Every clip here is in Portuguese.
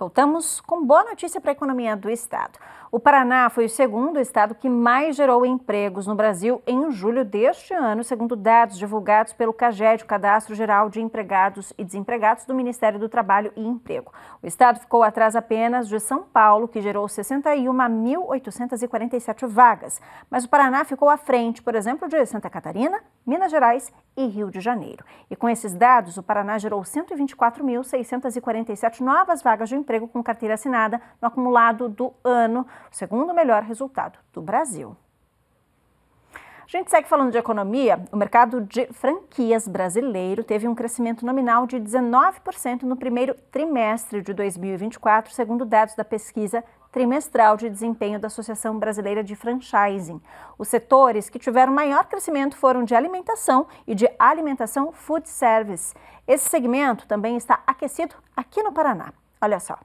Voltamos com boa notícia para a economia do estado. O Paraná foi o segundo estado que mais gerou empregos no Brasil em julho deste ano, segundo dados divulgados pelo CAGED, o Cadastro Geral de Empregados e Desempregados do Ministério do Trabalho e Emprego. O estado ficou atrás apenas de São Paulo, que gerou 61.847 vagas, mas o Paraná ficou à frente, por exemplo, de Santa Catarina, Minas Gerais e Rio de Janeiro. E com esses dados, o Paraná gerou 124.647 novas vagas de emprego emprego com carteira assinada no acumulado do ano, o segundo melhor resultado do Brasil. A gente segue falando de economia. O mercado de franquias brasileiro teve um crescimento nominal de 19% no primeiro trimestre de 2024, segundo dados da pesquisa trimestral de desempenho da Associação Brasileira de Franchising. Os setores que tiveram maior crescimento foram de alimentação e de alimentação food service. Esse segmento também está aquecido aqui no Paraná. Olha só.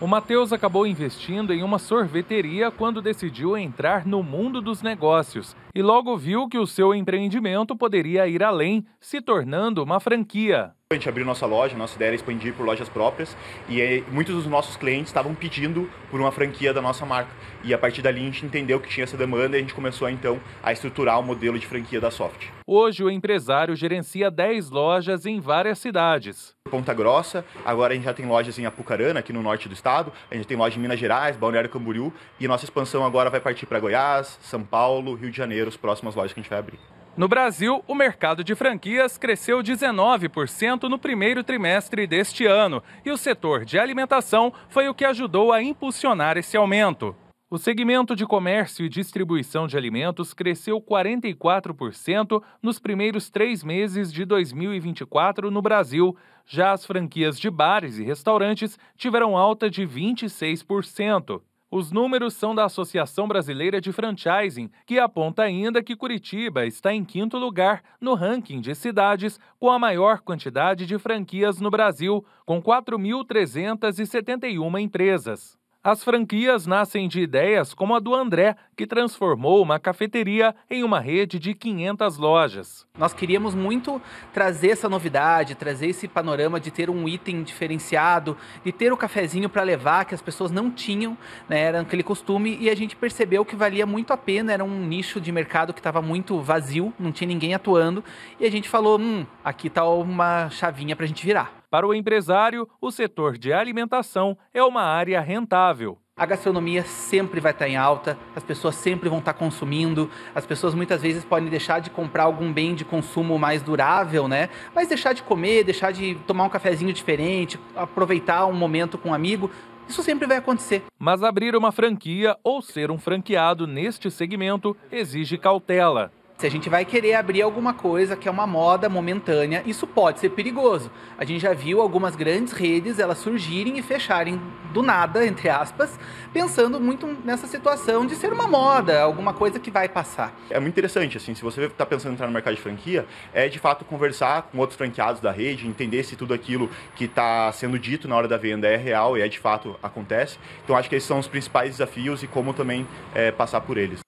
O Matheus acabou investindo em uma sorveteria quando decidiu entrar no mundo dos negócios e logo viu que o seu empreendimento poderia ir além, se tornando uma franquia. A gente abriu nossa loja, nossa ideia era expandir por lojas próprias e muitos dos nossos clientes estavam pedindo por uma franquia da nossa marca. E a partir dali a gente entendeu que tinha essa demanda e a gente começou então a estruturar o modelo de franquia da Soft. Hoje o empresário gerencia 10 lojas em várias cidades. Ponta Grossa, agora a gente já tem lojas em Apucarana, aqui no norte do estado, a gente tem loja em Minas Gerais, Balneário Camboriú e nossa expansão agora vai partir para Goiás, São Paulo, Rio de Janeiro, as próximas lojas que a gente vai abrir. No Brasil, o mercado de franquias cresceu 19% no primeiro trimestre deste ano e o setor de alimentação foi o que ajudou a impulsionar esse aumento. O segmento de comércio e distribuição de alimentos cresceu 44% nos primeiros três meses de 2024 no Brasil. Já as franquias de bares e restaurantes tiveram alta de 26%. Os números são da Associação Brasileira de Franchising, que aponta ainda que Curitiba está em quinto lugar no ranking de cidades com a maior quantidade de franquias no Brasil, com 4.371 empresas. As franquias nascem de ideias como a do André, que transformou uma cafeteria em uma rede de 500 lojas. Nós queríamos muito trazer essa novidade, trazer esse panorama de ter um item diferenciado, de ter o cafezinho para levar que as pessoas não tinham, né? era aquele costume e a gente percebeu que valia muito a pena, era um nicho de mercado que estava muito vazio, não tinha ninguém atuando e a gente falou, hum, aqui está uma chavinha para a gente virar. Para o empresário, o setor de alimentação é uma área rentável. A gastronomia sempre vai estar tá em alta, as pessoas sempre vão estar tá consumindo, as pessoas muitas vezes podem deixar de comprar algum bem de consumo mais durável, né? Mas deixar de comer, deixar de tomar um cafezinho diferente, aproveitar um momento com um amigo, isso sempre vai acontecer. Mas abrir uma franquia ou ser um franqueado neste segmento exige cautela. Se a gente vai querer abrir alguma coisa que é uma moda momentânea, isso pode ser perigoso. A gente já viu algumas grandes redes elas surgirem e fecharem do nada, entre aspas, pensando muito nessa situação de ser uma moda, alguma coisa que vai passar. É muito interessante, assim, se você está pensando em entrar no mercado de franquia, é de fato conversar com outros franqueados da rede, entender se tudo aquilo que está sendo dito na hora da venda é real e é de fato acontece. Então acho que esses são os principais desafios e como também é, passar por eles.